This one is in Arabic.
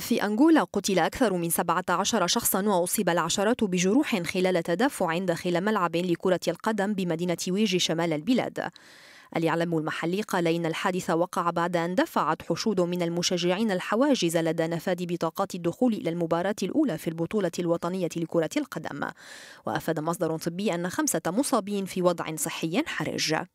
في أنغولا قتل أكثر من 17 شخصا وأصيب العشرات بجروح خلال تدافع داخل ملعب لكرة القدم بمدينة ويجي شمال البلاد الإعلام المحلي قال إن الحادث وقع بعد أن دفعت حشود من المشجعين الحواجز لدى نفاد بطاقات الدخول إلى المباراة الأولى في البطولة الوطنية لكرة القدم وأفاد مصدر طبي أن خمسة مصابين في وضع صحي حرج